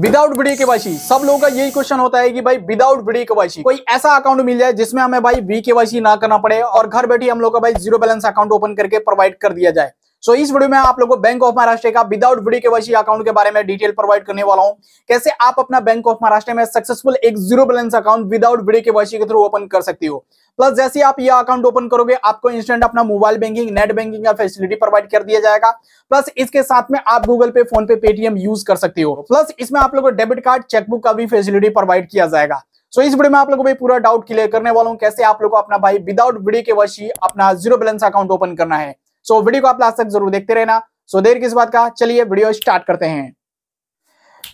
without बड़ी KYC सब लोगों का यही क्वेश्चन होता है कि भाई विदाउट बड़ी केवाईसी कोई ऐसा अकाउंट मिल जाए जिसमें हमें भाई वी केवाईसी ना करना पड़े और घर बैठे हम लोग का भाई जीरो बैलेंस अकाउंट ओपन करके प्रोवाइड कर दिया जाए सो so, इस वीडियो में आप लोगों को बैंक ऑफ महाराष्ट्र का विदाउट वीडियो के अकाउंट के बारे में डिटेल प्रोवाइड करने वाला हूं कैसे आप अपना बैंक ऑफ महाराष्ट्र में सक्सेसफुल एक zero balance account without video के वैसी के थ्रू ओपन कर सकती हो प्लस जैसे आप ये अकाउंट ओपन करोगे आपको इंस्टेंट अपना मोबाइल बैंकिंग नेट बैंकिंग का फैसिलिटी प्रोवाइड कर दिया जाएगा प्लस इसके साथ में आप गूगल पे फोन पे पेटीएम यूज कर सकते हो प्लस इसमें आप लोगों को डेबिट कार्ड चेकबुक का भी फैसिलिटी प्रोवाइड किया जाएगा सो so, इस वीडियो में आप लोगों को पूरा डाउट क्लियर करने वाला हूँ कैसे आप लोग को अपना भाई विदाउट वीडियो के वश ही अपना जीरो बैलेंस अकाउंट ओपन करना है सो so, वीडियो को आप लास्ट तक जरूर देखते रहना सो so, देर किस बात का चलिए वीडियो स्टार्ट करते हैं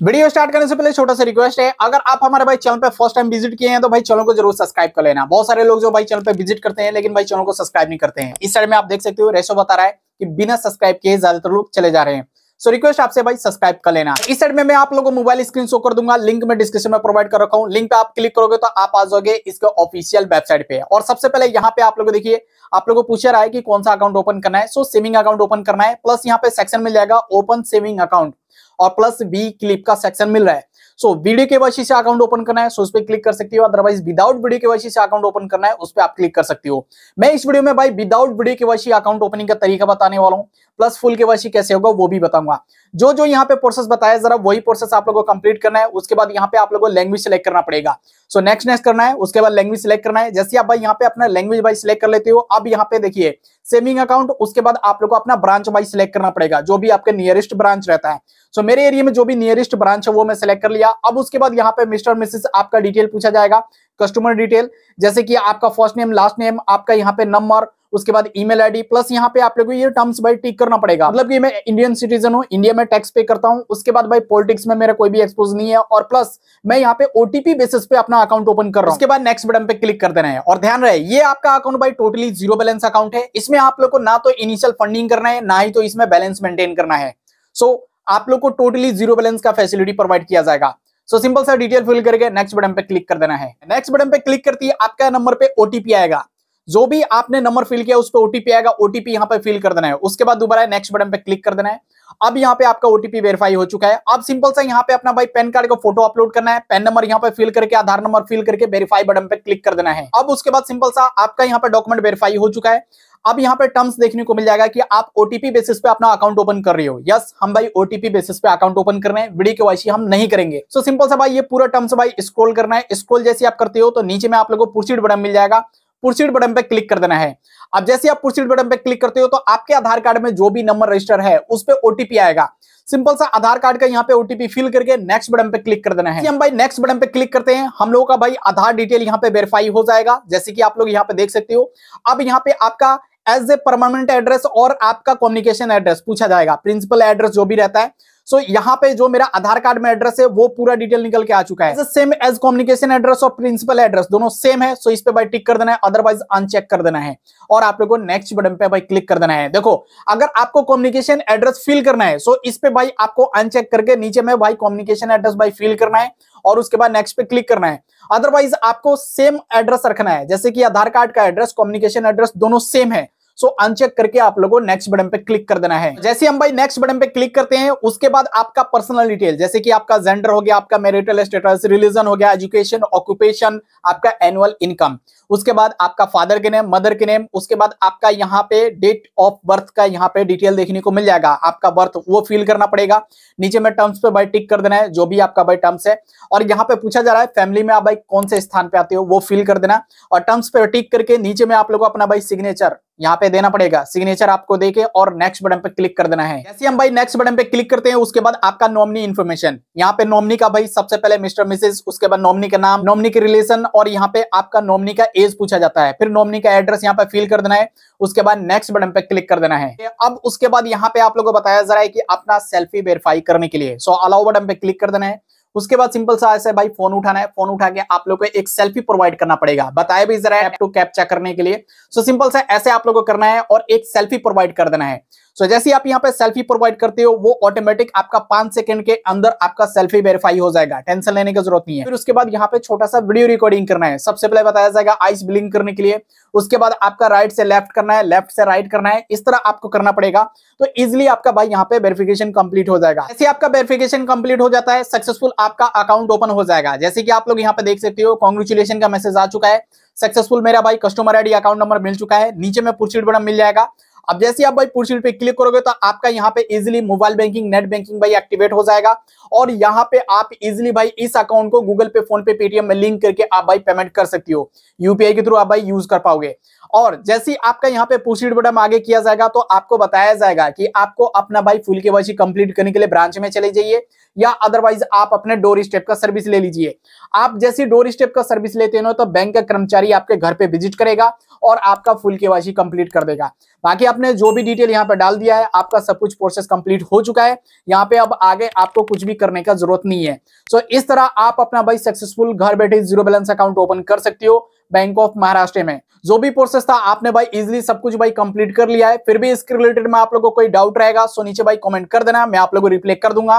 वीडियो स्टार्ट करने से पहले छोटा सा रिक्वेस्ट है अगर आप हमारे भाई चैनल पे फर्स्ट टाइम विजिट किए हैं तो भाई चैनल को जरूर सब्सक्राइब कर लेना बहुत सारे लोग जो भाई चैनल पे विजिट करते हैं लेकिन भाई चैनल को सब्सक्राइब नहीं करते हैं इस साइड में आप देख सकते हो रेशो बता रहा है कि बिना सब्सक्राइब किए ज्यादातर लोग चले जा रहे हैं सो रिक्वेस्ट आपसे भाई सब्सक्राइब कर लेना इस साइड में मैं आप लोगों को मोबाइल स्क्रीन शो कर दूंगा लिंक में डिस्क्रिप्शन में प्रोवाइड कर रखा हूँ लिंक पे आप क्लिक करोगे तो आप आ जाओगे इसके ऑफिशियल वेबसाइट पे और सबसे पहले यहाँ पे आप लोग देखिए आप लोगों को पूछा रहा है कि कौन सा अकाउंट ओपन करना है सो सेविंग अकाउंट ओपन करना है प्लस यहाँ पे सेक्शन मिल जाएगा ओपन सेविंग अकाउंट और प्लस बी क्लिप का सेक्शन मिल रहा है सो वीडियो के वाइसी से अकाउंट ओपन करना है सो उस पर क्लिक कर सकती हो अदरवाइज विदाउट वीडियो के वाइसी से अकाउंट ओपन करना है उस पर आप क्लिक कर सकती हो मैं इस वीडियो में भाई विदाउट वीडियो के वाशी अकाउंट ओपनिंग का तरीका बताने वाला हूँ प्लस फुल के वाइसी कैसे होगा वो भी बताऊंगा जो जो यहाँ पे प्रोसेस बताया जरा वही प्रोसेस आप लोगों को कंप्लीट करना है उसके बाद यहाँ पे आप लोगों को लैंग्वेज सेलेक्ट करना पड़ेगा सो नेक्स्ट नेक्स्ट करना है उसके बाद लैंग्वेज सिलेक्ट करना है जैसे आप भाई यहाँ पे अपना लैंग्वेज भाई सिलेक्ट कर लेते हो अब यहाँ पे देखिए सेविंग अकाउंट उसके बाद आप लोग को अपना ब्रांच वाइज सिलेक्ट करना पड़ेगा जो भी आपके नियरेस्ट ब्रांच रहता है सो so, मेरे एरिया में जो भी नियरेस्ट ब्रांच है वो मैं सिलेक्ट कर लिया गया अब उसके बाद यहाँ पे मिस्टर मिसेस आपका डिटेल पूछा जाएगा कस्टमर डिटेल जैसे कि आपका फर्स्ट नेम लास्ट नेम आपका यहाँ पे नंबर उसके बाद ईमेल आईडी प्लस यहाँ पे आप लोगों को ये टर्म्स भाई टिक करना पड़ेगा मतलब कि मैं इंडियन सिटीजन हूँ इंडिया में टैक्स पे करता हूँ उसके बाद भाई पॉलिटिक्स में मेरा कोई भी एक्सपोज नहीं है और प्लस मैं यहाँ पे ओटीपी बेसिस पे अपना अकाउंट ओपन कर रहा हूँ उसके बाद नेक्स्ट बटन पे क्लिक कर देना है और ध्यान रहे ये आपका अकाउंट भाई टोटली जीरो बैलेंस अकाउंट है इसमें आप लोग को ना तो इनिशियल फंडिंग करना है ना ही तो इसमें बैलेंस मेंटेन करना है सो so, आप लोग को टोटली जीरो बैलेंस का फैसिलिटी प्रोवाइड किया जाएगा सो सिंपल सा डिटेल फिल करके नेक्स्ट बटन पे क्लिक कर देना है नेक्स्ट बटन पे क्लिक करती है आपका नंबर पे ओटीपी आएगा जो भी आपने नंबर फिल किया उस पर ओटीपी आएगा ओटीपी यहां पर फिल कर देना है उसके बाद दोबारा नेक्स्ट बटन पर क्लिक कर देना है अब यहाँ पे आपका ओटीपी वेरीफाई हो चुका है अब सिंपल सा यहाँ पे अपना भाई पैन कार्ड का फोटो अपलोड करना है पैन नंबर यहाँ पे फिल करके आधार नंबर फिल करके वेरीफाई बटन पे क्लिक कर देना है अब उसके बाद सिंपल सा आपका यहाँ पे डॉक्यूमेंट वेरीफाई हो चुका है अब यहाँ पे टर्म्स देखने को मिल जाएगा कि आप ओटीपी बेसिस पे अपना अकाउंट ओपन कर रहे हो यस हम भाई ओटीपी बेसिस पे अकाउंट ओपन कर रहे हैं वीडियो के हम नहीं करेंगे सो सिंपल सा भाई ये पूरा टर्म्स भाई स्क्रॉल करना है स्क्रॉल जैसे आप करते हो तो नीचे में आप लोगों को पुरसीड बटन मिल जाएगा प्रोसीड बटन पे क्लिक कर देना है अब जैसे आप प्रोसीड बटन पे क्लिक करते हो तो आपके आधार कार्ड में जो भी नंबर रजिस्टर है उस पर ओटीपी आएगा सिंपल सा आधार कार्ड का यहाँ पे ओटीपी फिल करके नेक्स्ट बटन पे क्लिक कर देना है हम भाई नेक्स्ट बटन पे क्लिक करते हैं हम लोगों का भाई आधार डिटेल यहाँ पे वेरीफाई हो जाएगा जैसे कि आप लोग यहाँ पे देख सकते हो अब यहाँ पे आपका एज ए परमानेंट एड्रेस और आपका कम्युनिकेशन एड्रेस पूछा जाएगा प्रिंसिपल एड्रेस जो भी रहता है सो so, यहाँ पे जो मेरा आधार कार्ड में एड्रेस है वो पूरा डिटेल निकल के आ चुका है सेम एज कम्युनिकेशन एड्रेस और प्रिंसिपल एड्रेस दोनों सेम है सो so इस पे भाई टिक कर देना है अदरवाइज अनचेक कर देना है और आप लोगों को नेक्स्ट बटन पे भाई क्लिक कर देना है देखो अगर आपको कम्युनिकेशन एड्रेस फिल करना है सो so इस पे भाई आपको अनचेक करके नीचे में भाई कॉम्युनिकेशन एड्रेस भाई फिल करना है और उसके बाद नेक्स्ट पे क्लिक करना है अदरवाइज आपको सेम एड्रेस रखना है जैसे कि आधार कार्ड का एड्रेस कम्युनिकेशन एड्रेस दोनों सेम है सो अनचेक करके आप लोगों नेक्स्ट बटन पे क्लिक कर देना है जैसे हम भाई नेक्स्ट बटन पे क्लिक करते हैं उसके बाद आपका पर्सनल डिटेल जैसे कि आपका जेंडर हो गया आपका मेरिटल स्टेटस रिलीजन हो गया एजुकेशन ऑक्यूपेशन आपका एनुअल इनकम उसके बाद आपका फादर के नेम मदर के नेम उसके बाद आपका यहाँ पे डेट ऑफ बर्थ का यहाँ पे डिटेल देखने को मिल जाएगा आपका बर्थ वो फिल करना पड़ेगा नीचे में टर्म्स पे भाई टिक कर देना है जो भी आपका भाई टर्म्स है और यहाँ पे पूछा जा रहा है फैमिली में आप भाई कौन से स्थान पे आते हो वो फिल कर देना और टर्म्स पे टिक करके नीचे में आप लोग अपना भाई सिग्नेचर यहाँ पे देना पड़ेगा सिग्नेचर आपको देके और नेक्स्ट बटन पे क्लिक कर देना है जैसे हम भाई नेक्स्ट बटन पे क्लिक करते हैं उसके बाद आपका नॉमनी इन्फॉर्मेशन यहाँ पे नॉमनी का भाई सबसे पहले मिस्टर मिसेज उसके बाद नॉमनी का नाम नॉमनी के रिलेशन और यहाँ पे आपका नॉमनी का एज पूछा जाता है फिर नॉमनी का एड्रेस यहाँ पे फिल कर देना है उसके बाद नेक्स्ट बटन पे क्लिक कर देना है अब उसके बाद यहाँ पे आप लोगों को बताया जा रहा है कि अपना सेल्फी वेरीफाई करने के लिए सो अलाउ बटन पे क्लिक कर देना है उसके बाद सिंपल सा ऐसा भाई फोन उठाना है फोन उठा के आप लोग को एक सेल्फी प्रोवाइड करना पड़ेगा बताया भी जरा ऐप टू कैप्चर करने के लिए सो सिंपल सा ऐसे आप लोग को करना है और एक सेल्फी प्रोवाइड कर देना है सो जैसे आप यहाँ पे सेल्फी प्रोवाइड करते हो वो ऑटोमेटिक आपका पांच सेकंड के अंदर आपका सेल्फी वेरीफाई हो जाएगा टेंशन लेने की जरूरत नहीं है फिर उसके बाद यहाँ पे छोटा सा वीडियो रिकॉर्डिंग करना है सबसे पहले बताया जाएगा आइस ब्लिंक करने के लिए उसके बाद आपका राइट से लेफ्ट करना है लेफ्ट से राइट करना है इस तरह आपको करना पड़ेगा तो इजिली आपका भाई यहाँ पे वेरिफिकेशन कंप्लीट हो जाएगा जैसे आपका वेरिफिकेशन कंप्लीट हो जाता है सक्सेसफुल आपका अकाउंट ओपन हो जाएगा जैसे कि आप लोग यहाँ पे देख सकते हो कॉन्ग्रेचुलेशन का मैसेज आ चुका है सक्सेसफुल मेरा भाई कस्टमर आईडी अकाउंट नंबर मिल चुका है नीचे में प्रोसीड बटन मिल जाएगा अब जैसे आप भाई पुरशील पे क्लिक करोगे तो आपका यहाँ पे easily mobile banking net banking भाई एक्टिवेट हो जाएगा और यहाँ पे आप इजिली भाई इस अकाउंट को गूगल पे फोन पे पेटीएम में लिंक करके आप भाई पेमेंट कर सकती हो यूपीआई के थ्रू आप भाई यूज कर पाओगे और जैसे आपका यहाँ पे प्रोसीड बटन आगे किया जाएगा तो आपको बताया जाएगा कि आपको अपना भाई फुल के वाई कंप्लीट करने के लिए ब्रांच में चले जाइए या अदरवाइज आप अपने डोर स्टेप का सर्विस ले लीजिए आप जैसे डोर स्टेप का सर्विस लेते हो तो बैंक का कर्मचारी आपके घर पे विजिट करेगा और आपका फुल के कंप्लीट कर देगा बाकी आपने जो भी डिटेल यहाँ पे डाल दिया है आपका सब कुछ प्रोसेस कंप्लीट हो चुका है यहाँ पे अब आगे आपको कुछ भी करने का जरूरत नहीं है सो so, इस तरह आप अपना भाई सक्सेसफुल घर बैठे जीरो बैलेंस अकाउंट ओपन कर सकते हो बैंक ऑफ महाराष्ट्र में जो भी प्रोसेस था आपने भाई इजिली सब कुछ भाई कंप्लीट कर लिया है फिर भी इसके रिलेटेड में आप लोगों को कोई डाउट रहेगा सो नीचे भाई कमेंट कर देना मैं आप लोगों को रिप्लेक्ट कर दूंगा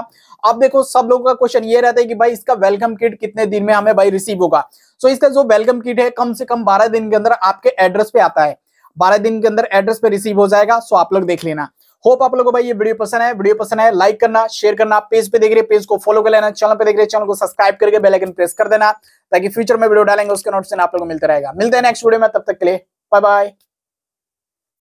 अब देखो सब लोगों का क्वेश्चन ये रहता है कि भाई इसका वेलकम किट कितने दिन में हमें भाई रिसीव होगा सो इसका जो वेलकम किट है कम से कम बारह दिन के अंदर आपके एड्रेस पे आता है बारह दिन के अंदर एड्रेस पे रिसीव हो जाएगा सो आप लोग देख लेना होप आप लोगों को भाई ये वीडियो पसंद है वीडियो पसंद है लाइक करना शेयर करना पेज पे देख रहे पेज को फॉलो कर लेना चैनल पे देख रहे चैनल को सब्सक्राइब करके बेलाइकन प्रेस कर देना ताकि फ्यूचर में वीडियो डालेंगे उसके नोटिफिकेशन आप लोग को मिलता रहेगा मिलते हैं नेक्स्ट वीडियो में तब तक के लिए बाय बाय